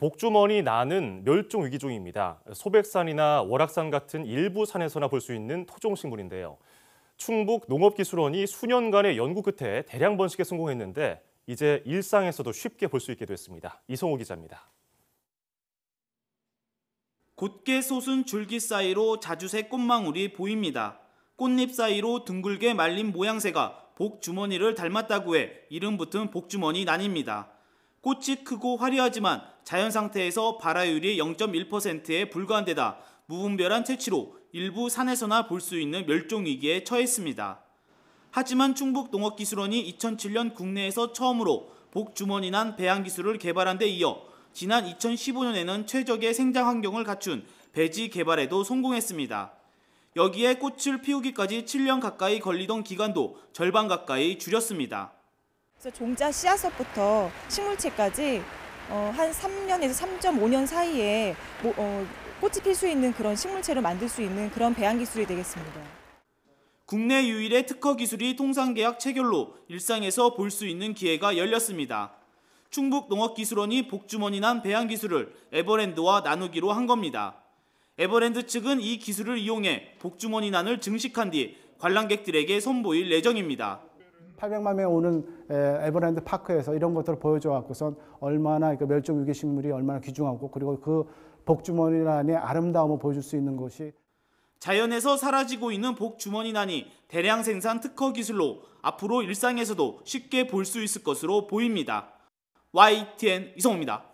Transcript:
복주머니 나는 멸종 위기종입니다. 소백산이나 월악산 같은 일부 산에서나 볼 수 있는 토종식물인데요. 충북 농업기술원이 수년간의 연구 끝에 대량 번식에 성공했는데 이제 일상에서도 쉽게 볼 수 있게 됐습니다. 이성호 기자입니다. 곧게 솟은 줄기 사이로 자주색 꽃망울이 보입니다. 꽃잎 사이로 둥글게 말린 모양새가 복주머니를 닮았다고 해 이름 붙은 복주머니 난입니다. 꽃이 크고 화려하지만 자연 상태에서 발화율이 0.1%에 불과한 데다 무분별한 채취로 일부 산에서나 볼 수 있는 멸종 위기에 처했습니다. 하지만 충북농업기술원이 2007년 국내에서 처음으로 복주머니난 배양 기술을 개발한 데 이어 지난 2015년에는 최적의 생장 환경을 갖춘 배지 개발에도 성공했습니다. 여기에 꽃을 피우기까지 7년 가까이 걸리던 기간도 절반 가까이 줄였습니다. 그래서 종자 씨앗서부터 식물체까지 어, 한 3년에서 3.5년 사이에 뭐, 어, 꽃이 필 수 있는 그런 식물체를 만들 수 있는 그런 배양 기술이 되겠습니다. 국내 유일의 특허 기술이 통상계약 체결로 일상에서 볼 수 있는 기회가 열렸습니다. 충북농업기술원이 복주머니 난 배양 기술을 에버랜드와 나누기로 한 겁니다. 에버랜드 측은 이 기술을 이용해 복주머니 난을 증식한 뒤 관람객들에게 선보일 예정입니다. 800만 명 오는 에버랜드 파크에서 이런 것들을 보여줘 갖고선 얼마나 그 멸종 위기 식물이 얼마나 귀중하고 그리고 그 복주머니란의 아름다움을 보여줄 수 있는 것이 자연에서 사라지고 있는 복주머니란이 대량 생산 특허 기술로 앞으로 일상에서도 쉽게 볼 수 있을 것으로 보입니다. YTN 이성호입니다.